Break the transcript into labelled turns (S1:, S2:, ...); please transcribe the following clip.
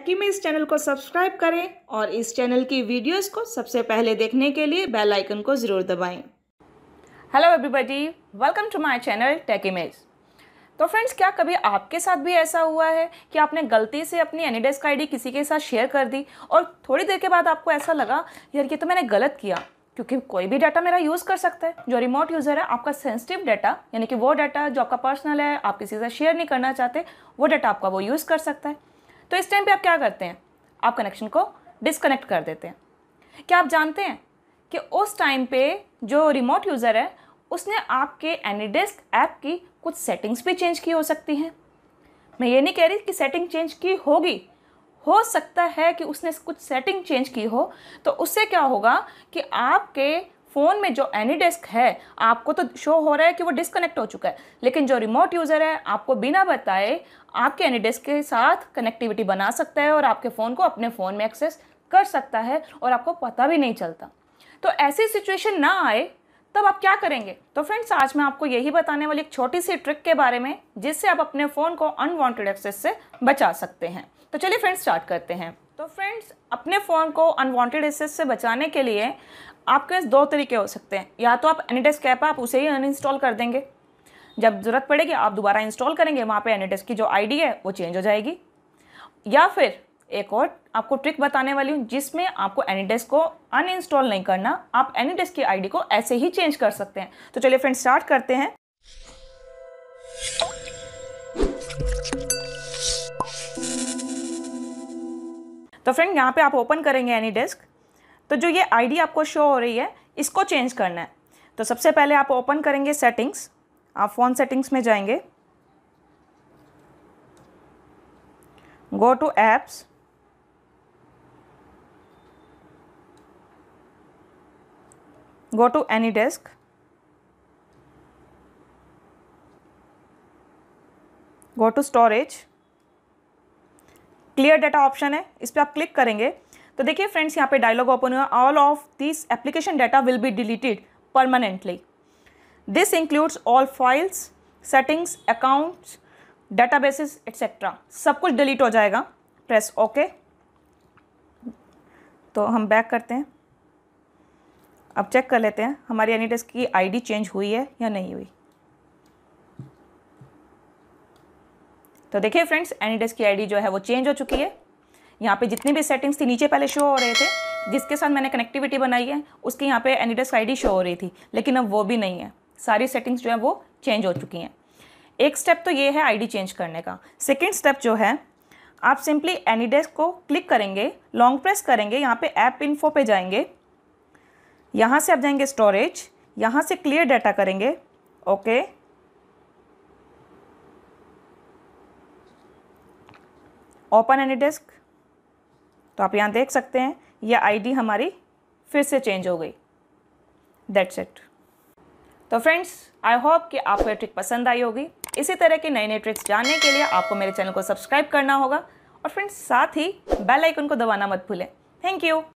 S1: ताकि में इस चैनल को सब्सक्राइब करें और इस चैनल की वीडियोस को सबसे पहले देखने के लिए बेल आइकन को ज़रूर दबाएं। Hello everybody welcome to my channel tech image तो फ्रेंड्स क्या कभी आपके साथ भी ऐसा हुआ है कि आपने गलती से अपनी एनीडेस्क आईडी किसी के साथ शेयर कर दी और थोड़ी देर के बाद आपको ऐसा लगा यार ये तो मैंने गलत किया क्योंकि कोई भी डाटा मेरा यूज़ कर सकता है जो रिमोट यूज़र है आपका सेंसिटिव डाटा यानी कि वो डाटा जो आपका पर्सनल है आप किसी से शेयर नहीं करना चाहते वो डाटा आपका वो यूज़ कर सकता है तो इस टाइम पे आप क्या करते हैं आप कनेक्शन को डिसकनेक्ट कर देते हैं क्या आप जानते हैं कि उस टाइम पे जो रिमोट यूज़र है उसने आपके एनी डेस्क ऐप की कुछ सेटिंग्स भी चेंज की हो सकती हैं मैं ये नहीं कह रही कि सेटिंग चेंज की होगी हो सकता है कि उसने कुछ सेटिंग चेंज की हो तो उससे क्या होगा कि आपके फ़ोन में जो एनी डेस्क है आपको तो शो हो रहा है कि वो डिसकनेक्ट हो चुका है लेकिन जो रिमोट यूज़र है आपको बिना बताए आपके एनी डेस्क के साथ कनेक्टिविटी बना सकता है और आपके फ़ोन को अपने फ़ोन में एक्सेस कर सकता है और आपको पता भी नहीं चलता तो ऐसी सिचुएशन ना आए तब आप क्या करेंगे तो फ्रेंड्स आज मैं आपको यही बताने वाली एक छोटी सी ट्रिक के बारे में जिससे आप अपने फ़ोन को अनवांटेड एक्सेस से बचा सकते हैं तो चलिए फ्रेंड्स स्टार्ट करते हैं तो फ्रेंड्स अपने फ़ोन को अनवांटेड एक्सेस से बचाने के लिए आपके पास दो तरीके हो सकते हैं या तो आप एनीडेस्क ऐप आप उसे ही अनइंस्टॉल कर देंगे जब ज़रूरत पड़ेगी आप दोबारा इंस्टॉल करेंगे वहाँ पे एनीडेस्क की जो आईडी है वो चेंज हो जाएगी या फिर एक और आपको ट्रिक बताने वाली हूँ जिसमें आपको एनीडेस्क को अनइंस्टॉल नहीं करना आप एनीडेस्क की आईडी को ऐसे ही चेंज कर सकते हैं तो चलिए फ्रेंड स्टार्ट करते हैं तो फ्रेंड यहाँ पे आप ओपन करेंगे एनी डेस्क तो जो ये आईडी आपको शो हो रही है इसको चेंज करना है तो सबसे पहले आप ओपन करेंगे सेटिंग्स आप फ़ोन सेटिंग्स में जाएंगे go to apps go to AnyDesk go to storage clear data option है इस पर आप क्लिक करेंगे तो देखिए फ्रेंड्स यहाँ पे डायलॉग ओपन हुआ all of this application data will be deleted permanently this includes all files settings accounts basis etcetera सब कुछ डिलीट हो जाएगा प्रेस ओके okay. तो हम बैक करते हैं अब चेक कर लेते हैं हमारी एनीडेस्क की आईडी चेंज हुई है या नहीं हुई तो देखिए फ्रेंड्स एनीडेस्क की आईडी जो है वो चेंज हो चुकी है यहाँ पे जितने भी सेटिंग्स थी नीचे पहले शो हो रहे थे जिसके साथ मैंने कनेक्टिविटी बनाई है उसके यहाँ पे एनिडस आई शो हो रही थी लेकिन अब वो भी नहीं है सारी सेटिंग्स जो है वो चेंज हो चुकी हैं एक स्टेप तो ये है आईडी चेंज करने का सेकेंड स्टेप जो है आप सिंपली एनीडेस्क को क्लिक करेंगे लॉन्ग प्रेस करेंगे यहाँ पे ऐप इन्फो पे जाएंगे यहाँ से आप जाएंगे स्टोरेज यहाँ से क्लियर डाटा करेंगे ओके ओपन एनी डेस्क तो आप यहाँ देख सकते हैं यह आईडी हमारी फिर से चेंज हो गई दैट्स इट तो फ्रेंड्स आई होप कि आपको ये ट्रिक पसंद आई होगी इसी तरह की नई नई ट्रिक्स जानने के लिए आपको मेरे चैनल को सब्सक्राइब करना होगा और फ्रेंड्स साथ ही बेल आइकन को दबाना मत भूलें थैंक यू